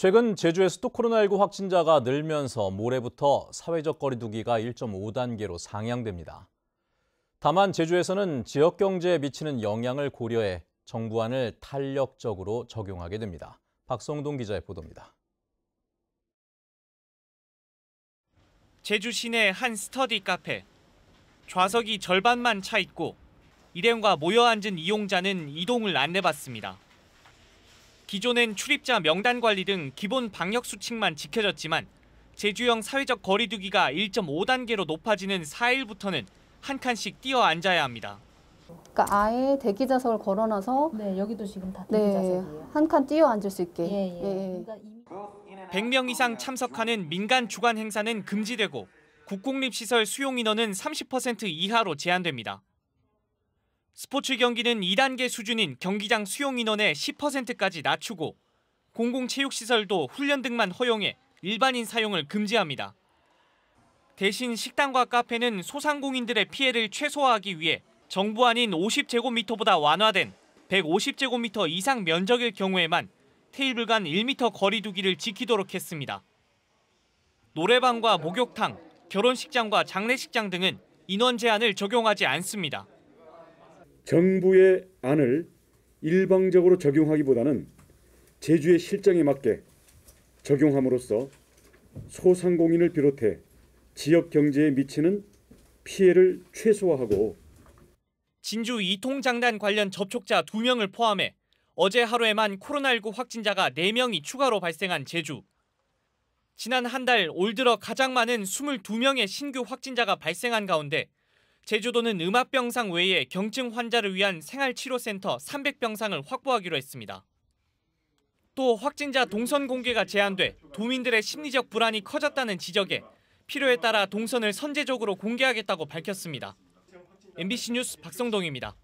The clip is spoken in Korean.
최근 제주에서 또 코로나19 확진자가 늘면서 모레부터 사회적 거리두기가 1.5단계로 상향됩니다. 다만 제주에서는 지역 경제에 미치는 영향을 고려해 정부안을 탄력적으로 적용하게 됩니다. 박성동 기자의 보도입니다. 제주 시내 한 스터디 카페. 좌석이 절반만 차 있고 일행과 모여 앉은 이용자는 이동을 안내받습니다. 기존엔 출입자 명단 관리 등 기본 방역 수칙만 지켜졌지만 제주형 사회적 거리두기가 1.5단계로 높아지는 4일부터는 한 칸씩 뛰어 앉아야 합니다. 그러니까 아예 대기 좌석을 걸어놔서 네 여기도 지금 다 네, 대기 좌석이에요. 한칸 뛰어 앉을 수 있게. 예, 예. 예. 100명 그러니까 이상 참석하는 민간 주관 행사는 금지되고 국공립 시설 수용 인원은 30% 이하로 제한됩니다. 스포츠 경기는 2단계 수준인 경기장 수용 인원의 10%까지 낮추고 공공체육시설도 훈련 등만 허용해 일반인 사용을 금지합니다. 대신 식당과 카페는 소상공인들의 피해를 최소화하기 위해 정부 아닌 50제곱미터보다 완화된 150제곱미터 이상 면적일 경우에만 테이블 간1 m 거리 두기를 지키도록 했습니다. 노래방과 목욕탕, 결혼식장과 장례식장 등은 인원 제한을 적용하지 않습니다. 정부의 안을 일방적으로 적용하기보다는 제주의 실정에 맞게 적용함으로써 소상공인을 비롯해 지역 경제에 미치는 피해를 최소화하고 진주 이통장단 관련 접촉자 2명을 포함해 어제 하루에만 코로나19 확진자가 4명이 추가로 발생한 제주. 지난 한 달 올 들어 가장 많은 22명의 신규 확진자가 발생한 가운데 제주도는 음압병상 외에 경증 환자를 위한 생활치료센터 300병상을 확보하기로 했습니다. 또 확진자 동선 공개가 제한돼 도민들의 심리적 불안이 커졌다는 지적에 필요에 따라 동선을 선제적으로 공개하겠다고 밝혔습니다. MBC 뉴스 박성동입니다.